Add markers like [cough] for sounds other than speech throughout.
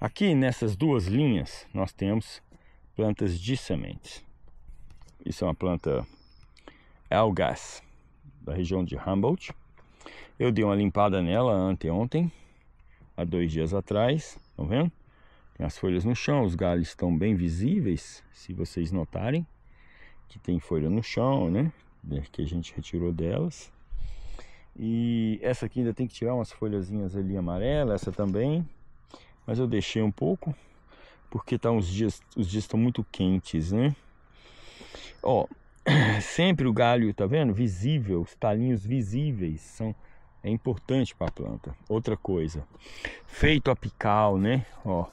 Aqui nessas duas linhas nós temos plantas de sementes. Isso é uma planta algas da região de Humboldt. Eu dei uma limpada nela anteontem, há dois dias atrás, estão tá vendo? Tem as folhas no chão, os galhos estão bem visíveis, se vocês notarem que tem folha no chão, né? Que a gente retirou delas. E essa aqui ainda tem que tirar umas folhazinhas ali amarelas, essa também mas eu deixei um pouco porque tá uns dias, os dias estão muito quentes, né? Ó, [clears throat] sempre o galho, tá vendo? Visível, os talinhos visíveis são é importante para a planta. Outra coisa, feito apical, né? Ó,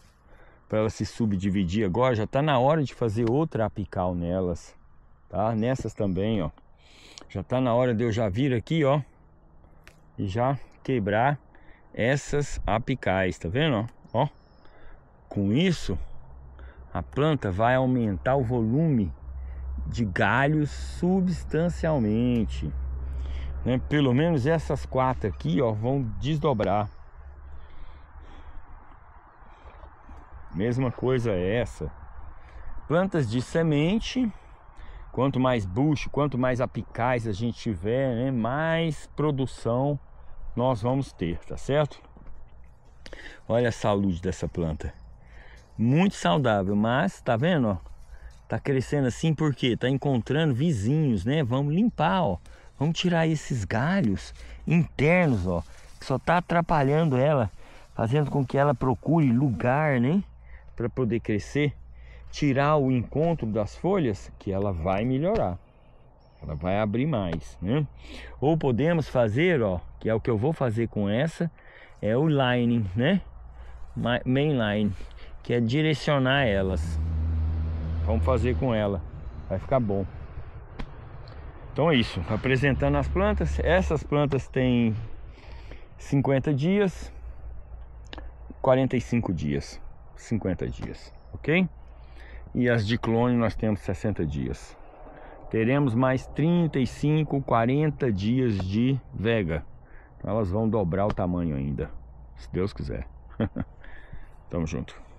para ela se subdividir agora, já tá na hora de fazer outra apical nelas, tá? Nessas também, ó. Já tá na hora de eu já vir aqui, ó, e já quebrar essas apicais, tá vendo, ó? Ó. Com isso, a planta vai aumentar o volume de galhos substancialmente. Né? Pelo menos essas quatro aqui ó, vão desdobrar. Mesma coisa essa. Plantas de semente. Quanto mais bucho, quanto mais apicais a gente tiver, né? mais produção nós vamos ter, tá certo? Olha a saúde dessa planta. Muito saudável, mas tá vendo, ó? Tá crescendo assim porque tá encontrando vizinhos, né? Vamos limpar, ó. Vamos tirar esses galhos internos, ó, que só tá atrapalhando ela, fazendo com que ela procure lugar, né, para poder crescer, tirar o encontro das folhas, que ela vai melhorar. Ela vai abrir mais, né? Ou podemos fazer, ó, que é o que eu vou fazer com essa, é o line, né? Mainline, que é direcionar elas. Vamos fazer com ela, vai ficar bom. Então é isso, apresentando as plantas. Essas plantas têm 50 dias, 45 dias, 50 dias, ok? E as de clone nós temos 60 dias. Teremos mais 35, 40 dias de vega elas vão dobrar o tamanho ainda, se Deus quiser. [laughs] Tamo junto.